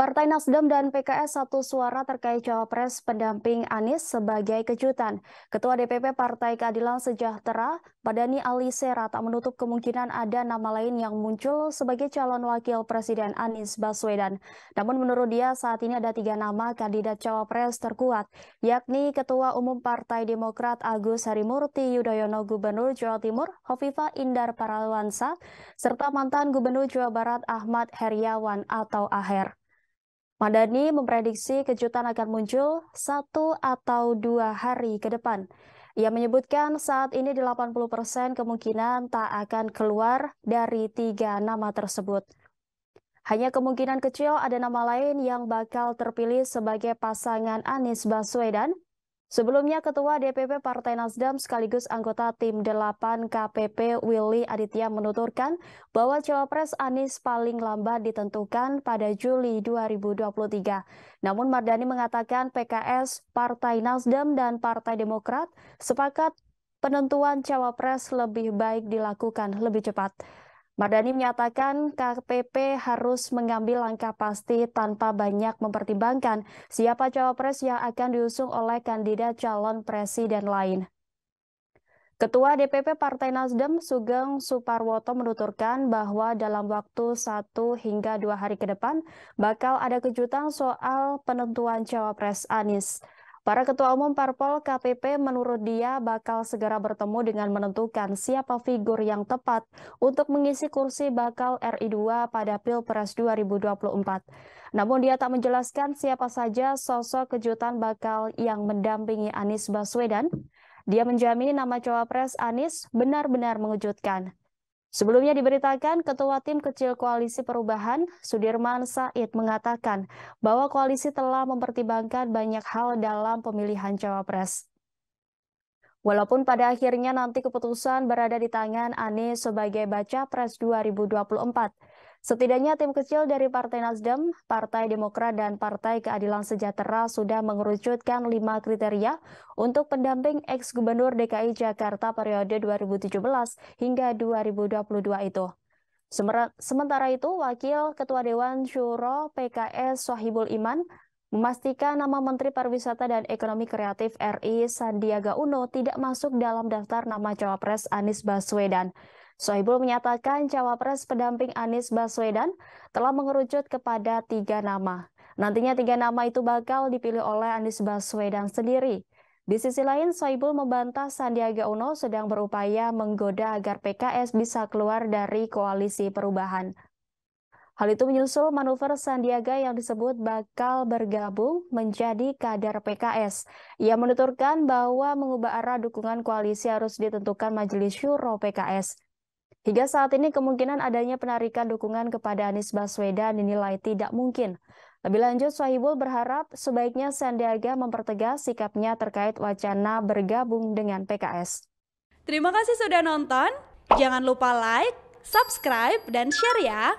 Partai Nasdem dan PKS satu suara terkait cawapres pendamping Anies sebagai kejutan. Ketua DPP Partai Keadilan Sejahtera, Badani Ali Sera tak menutup kemungkinan ada nama lain yang muncul sebagai calon wakil Presiden Anies Baswedan. Namun menurut dia saat ini ada tiga nama kandidat cawapres terkuat, yakni Ketua Umum Partai Demokrat Agus Harimurti Yudhoyono Gubernur Jawa Timur Hovifa Indar Parawansa, serta mantan Gubernur Jawa Barat Ahmad Heriawan atau Aher. Madani memprediksi kejutan akan muncul satu atau dua hari ke depan. Ia menyebutkan saat ini 80% persen kemungkinan tak akan keluar dari tiga nama tersebut. Hanya kemungkinan kecil ada nama lain yang bakal terpilih sebagai pasangan Anies Baswedan Sebelumnya, Ketua DPP Partai Nasdem sekaligus anggota tim 8 KPP Willy Aditya menuturkan bahwa cawapres Anies paling lambat ditentukan pada Juli 2023. Namun Mardani mengatakan PKS, Partai Nasdem, dan Partai Demokrat sepakat penentuan cawapres lebih baik dilakukan lebih cepat. Mardani menyatakan KPP harus mengambil langkah pasti tanpa banyak mempertimbangkan siapa cawapres yang akan diusung oleh kandidat calon presiden lain. Ketua DPP Partai Nasdem Sugeng Suparwoto menuturkan bahwa dalam waktu satu hingga dua hari ke depan bakal ada kejutan soal penentuan cawapres Anies. Para ketua umum parpol KPP menurut dia bakal segera bertemu dengan menentukan siapa figur yang tepat untuk mengisi kursi bakal RI2 pada Pilpres 2024. Namun dia tak menjelaskan siapa saja sosok kejutan bakal yang mendampingi Anies Baswedan. Dia menjamin nama cawapres Anies benar-benar mengejutkan. Sebelumnya diberitakan Ketua Tim Kecil Koalisi Perubahan, Sudirman Said mengatakan bahwa koalisi telah mempertimbangkan banyak hal dalam pemilihan cawapres. Walaupun pada akhirnya nanti keputusan berada di tangan Anies sebagai baca pres 2024, Setidaknya tim kecil dari Partai Nasdem, Partai Demokrat, dan Partai Keadilan Sejahtera sudah mengerucutkan lima kriteria untuk pendamping ex-gubernur DKI Jakarta periode 2017 hingga 2022 itu. Sementara itu, Wakil Ketua Dewan Syuro PKS Sohibul Iman memastikan nama Menteri Pariwisata dan Ekonomi Kreatif RI Sandiaga Uno tidak masuk dalam daftar nama cawapres Anies Baswedan. Sohibul menyatakan cawapres pendamping Anies Baswedan telah mengerucut kepada tiga nama. Nantinya tiga nama itu bakal dipilih oleh Anies Baswedan sendiri. Di sisi lain, Soibul membantah Sandiaga Uno sedang berupaya menggoda agar PKS bisa keluar dari koalisi perubahan. Hal itu menyusul manuver Sandiaga yang disebut bakal bergabung menjadi kader PKS. Ia menuturkan bahwa mengubah arah dukungan koalisi harus ditentukan Majelis Syuro PKS. Hingga saat ini kemungkinan adanya penarikan dukungan kepada Anies Baswedan dinilai tidak mungkin. Lebih lanjut, Sohibul berharap sebaiknya Sandiaga mempertegas sikapnya terkait wacana bergabung dengan PKS. Terima kasih sudah nonton. Jangan lupa like, subscribe, dan share ya.